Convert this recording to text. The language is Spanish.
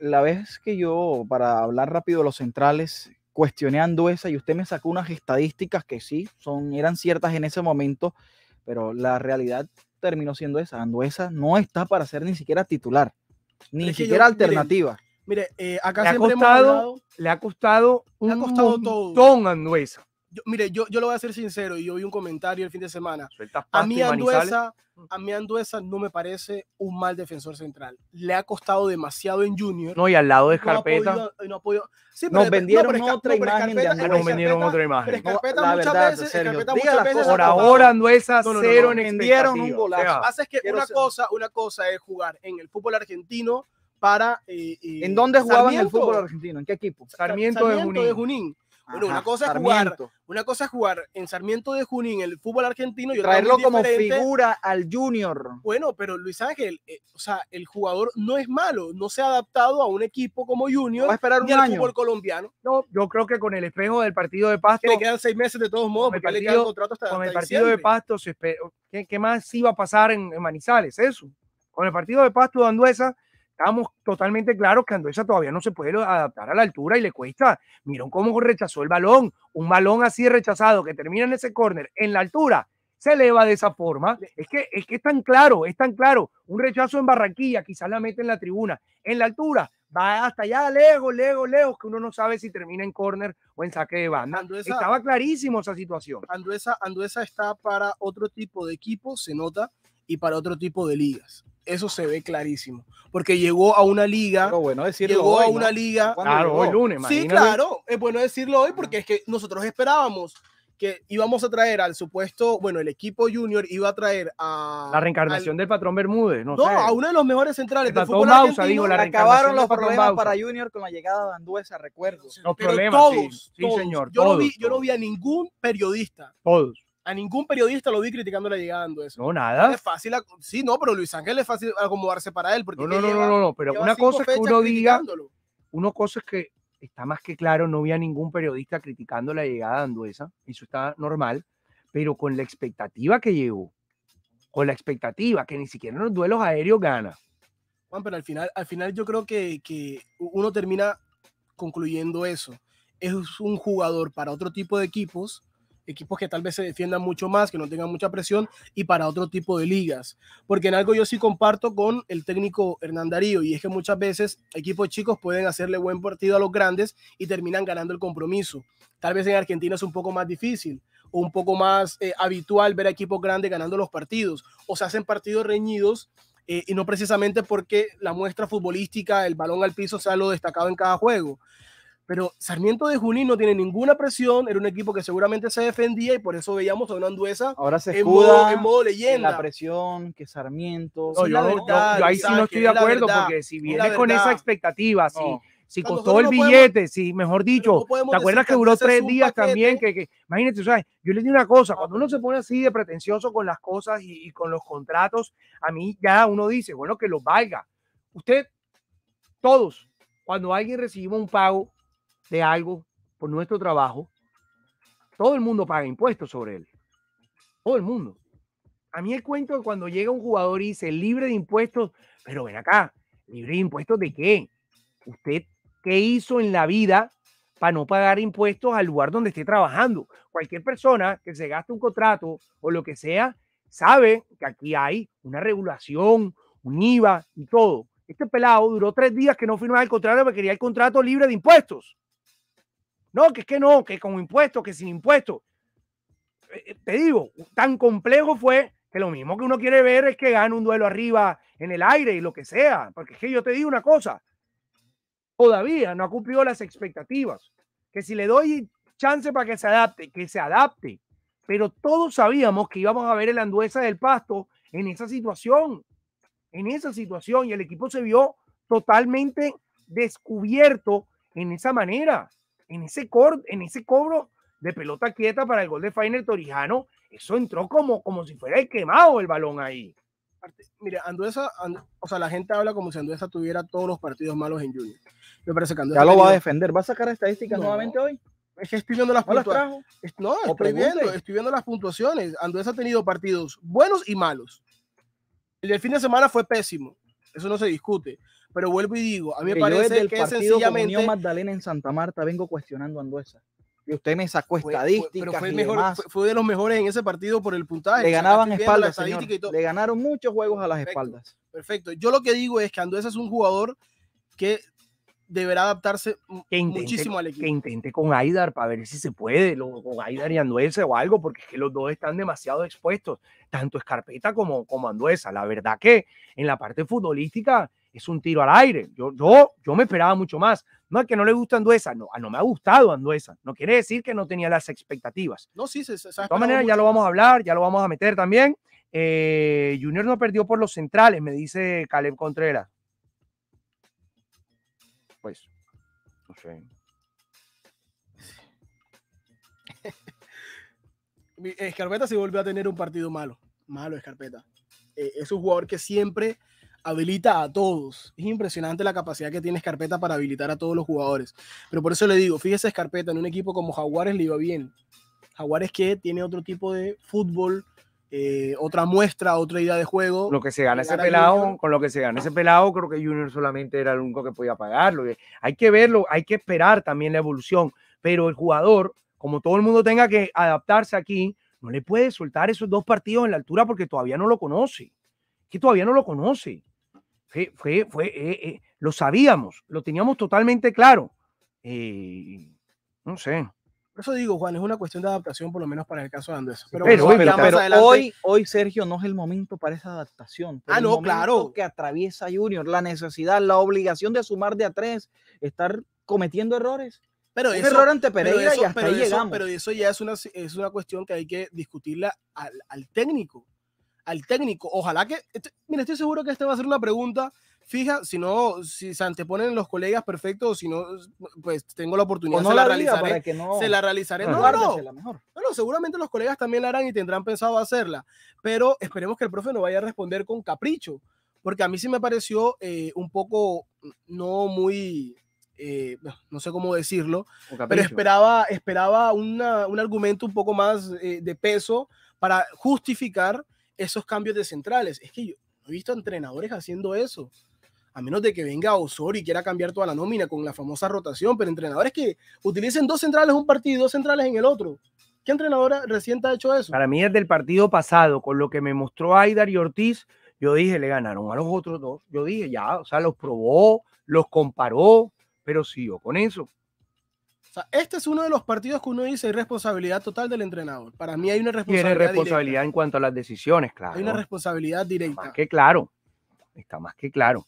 la vez que yo, para hablar rápido de los centrales, cuestioné a Anduesa y usted me sacó unas estadísticas que sí, son, eran ciertas en ese momento, pero la realidad terminó siendo esa. Anduesa no está para ser ni siquiera titular, ni siquiera alternativa. Mire, eh, acá le ha, costado, le ha costado, le costado un Anduesa mire, yo, yo lo voy a ser sincero y yo vi un comentario el fin de semana. Mm. A mí, Anduesa, a mí no me parece un mal defensor central. Le ha costado demasiado en Junior. No, y al lado de Escarpeta. nos vendieron otra imagen de Anduesa. Nos vendieron otra imagen. Pero muchas verdad, veces. por ahora Anduesa cero en vendieron un golazo. Lo que pasa es que una cosa, una cosa es jugar en el fútbol argentino para... Eh, eh, ¿En dónde jugaban el fútbol argentino? ¿En qué equipo? Sarmiento, De Junín una cosa, es jugar, una cosa es jugar en Sarmiento de Junín el fútbol argentino y traerlo como figura al Junior. Bueno, pero Luis Ángel, eh, o sea, el jugador no es malo, no se ha adaptado a un equipo como Junior va a esperar un al fútbol colombiano. No, yo creo que con el espejo del partido de Pasto. Que le quedan seis meses de todos modos, porque le el Con el partido de Pasto, ¿qué, más iba a pasar en, Manizales? Eso. Con el partido de Pasto de Anduesa Estamos totalmente claros que Andoesa todavía no se puede adaptar a la altura y le cuesta. Miren cómo rechazó el balón. Un balón así rechazado que termina en ese córner en la altura se eleva de esa forma. Es que, es que tan claro, es tan claro. Un rechazo en Barranquilla, quizás la mete en la tribuna, en la altura, va hasta allá, lejos, lejos, lejos, que uno no sabe si termina en córner o en saque de banda. Estaba clarísimo esa situación. Anduesa, Anduesa está para otro tipo de equipo, se nota y para otro tipo de ligas. Eso se ve clarísimo, porque llegó a una liga, bueno decirlo llegó a una liga, claro, hoy lunes, sí, claro, es bueno decirlo hoy porque es que nosotros esperábamos que íbamos a traer al supuesto, bueno, el equipo junior iba a traer a... La reencarnación del patrón Bermúdez, ¿no? No, a uno de los mejores centrales del fútbol Bausa, se Acabaron los problemas para junior con la llegada de Anduesa, recuerdo. Los problemas, todos, sí, señor. Yo, vi, yo no vi a ningún periodista. Todos. A ningún periodista lo vi criticando la llegada de eso. No, nada. Es fácil, sí, no, pero Luis Ángel es fácil acomodarse para él. no, no, no, no, no, pero una cosa es que uno diga, una cosa es que está más que claro, no vi a ningún periodista criticando la llegada de Anduesa, eso está normal, pero con la expectativa que llegó, con la expectativa que ni siquiera en los duelos aéreos gana. Juan, pero al final, al final yo creo que, que uno termina concluyendo eso. Es un jugador para otro tipo de equipos equipos que tal vez se defiendan mucho más, que no tengan mucha presión y para otro tipo de ligas. Porque en algo yo sí comparto con el técnico Hernán Darío y es que muchas veces equipos chicos pueden hacerle buen partido a los grandes y terminan ganando el compromiso. Tal vez en Argentina es un poco más difícil o un poco más eh, habitual ver a equipos grandes ganando los partidos o se hacen partidos reñidos eh, y no precisamente porque la muestra futbolística, el balón al piso sea lo destacado en cada juego. Pero Sarmiento de Junín no tiene ninguna presión, era un equipo que seguramente se defendía y por eso veíamos a una Anduesa Ahora se en, modo, en modo leyenda. la presión, que Sarmiento. yo, ahí sí no estoy de acuerdo, porque si viene con esa expectativa, si costó el billete, si mejor dicho, ¿te acuerdas que duró tres días también? Que, que, imagínate, yo les digo una cosa, cuando uno se pone así de pretencioso con las cosas y, con los contratos, a mí ya uno dice, bueno, que lo valga. Usted, todos, cuando alguien recibimos un pago, de algo por nuestro trabajo, todo el mundo paga impuestos sobre él. Todo el mundo. A mí el cuento de cuando llega un jugador y dice libre de impuestos, pero ven acá, libre de impuestos de qué? Usted, ¿qué hizo en la vida para no pagar impuestos al lugar donde esté trabajando? Cualquier persona que se gaste un contrato o lo que sea, sabe que aquí hay una regulación, un IVA y todo. Este pelado duró tres días que no firmaba el contrato porque quería el contrato libre de impuestos. No, que es que no, que con impuestos, que sin impuestos. Eh, eh, te digo, tan complejo fue que lo mismo que uno quiere ver es que gane un duelo arriba en el aire y lo que sea. Porque es que yo te digo una cosa, todavía no ha cumplido las expectativas. Que si le doy chance para que se adapte, que se adapte. Pero todos sabíamos que íbamos a ver el Anduesa del Pasto en esa situación, en esa situación. Y el equipo se vio totalmente descubierto en esa manera en ese, cor, en ese cobro de pelota quieta para el gol de Fainer Torijano, eso entró como, como si fuera quemado el balón ahí. Mira, Anduesa, o sea, la gente habla como si Anduesa tuviera todos los partidos malos en Junior. Me parece que Ya lo va a defender. ¿Va a sacar estadísticas nuevamente hoy? Es que estoy viendo las puntuaciones. No, estoy viendo, las puntuaciones. Anduesa ha tenido partidos buenos y malos. El del fin de semana fue pésimo. Eso no se discute. Pero vuelvo y digo, a mí me parece que partido sencillamente... Unión Magdalena en Santa Marta vengo cuestionando a Anduesa. Y usted me sacó estadísticas. Fue, pero fue, fue, de los mejores en ese partido por el puntaje. Le ganaban espaldas. Señor. Le ganaron muchos juegos a las espaldas. Perfecto. Yo lo que digo es que Anduesa es un jugador que deberá adaptarse muchísimo al equipo. Que intente con Aidar para ver si se puede, con Aidar y Anduesa o algo, porque es que los dos están demasiado expuestos, tanto Escarpeta como, como Anduesa. La verdad que en la parte futbolística es un tiro al aire. Yo, yo, yo me esperaba mucho más. No es que no le gusta Anduesa, no, ah, no me ha gustado Anduesa. No quiere decir que no tenía las expectativas. No, sí, se, De todas maneras, ya lo vamos a hablar, ya lo vamos a meter también. Eh, Junior no perdió por los centrales, me dice Caleb Contreras. Pues, no sé. Escarpeta sí volvió a tener un partido malo, malo Escarpeta. Eh, es un jugador que siempre habilita a todos. Es impresionante la capacidad que tiene Escarpeta para habilitar a todos los jugadores. Pero por eso le digo, fíjese Escarpeta, en un equipo como Jaguares le iba bien. Jaguares que tiene otro tipo de fútbol, eh, otra muestra, otra idea de juego. Lo que se gana eh, ese pelado, con lo que se gana ese pelado, creo que Junior solamente era el único que podía pagarlo. Eh, hay que verlo, hay que esperar también la evolución. Pero el jugador, como todo el mundo tenga que adaptarse aquí, no le puede soltar esos dos partidos en la altura porque todavía no lo conoce. Que todavía no lo conoce. Fue, fue, fue eh, eh, lo sabíamos, lo teníamos totalmente claro. Eh, no sé. Por eso digo, Juan, es una cuestión de adaptación, por lo menos para el caso de Andrés. Pero, hoy, hoy, Sergio, no es el momento para esa adaptación. Ah, no, claro. Que atraviesa Junior, la necesidad, la obligación de sumar de a tres, estar cometiendo errores. Pero un eso, error ante Pereira eso, y hasta ahí llegamos. Pero eso ya es una, es una cuestión que hay que discutirla al, al técnico al técnico. Ojalá que, este, mira, estoy seguro que esta va a ser una pregunta fija, si no, si se anteponen los colegas, perfecto, si no, pues tengo la oportunidad, no se la, realizaré. Se la realizaré. No, seguramente los colegas también la harán y tendrán pensado hacerla, pero esperemos que el profe no vaya a responder con capricho, porque a mí sí me pareció eh, un poco no muy... Eh, no sé cómo decirlo, pero esperaba, esperaba un argumento un poco más eh, de peso para justificar esos cambios de centrales. Es que yo no he visto entrenadores haciendo eso. A menos de que venga Osor y quiera cambiar toda la nómina con la famosa rotación, pero entrenadores que utilicen dos centrales en un partido y dos centrales en el otro. ¿Qué entrenadora reciente ha hecho eso? Para mí es del partido pasado, con lo que me mostró Aidar y Ortiz, yo dije, le ganaron a los otros dos. Yo dije, ya, o sea, los probó, los comparó, pero siguió con eso este es uno de los partidos que uno dice hay responsabilidad total del entrenador. Para mí hay una responsabilidad. Tiene responsabilidad en cuanto a las decisiones, claro. Hay una responsabilidad directa. Está que claro. Está más que claro.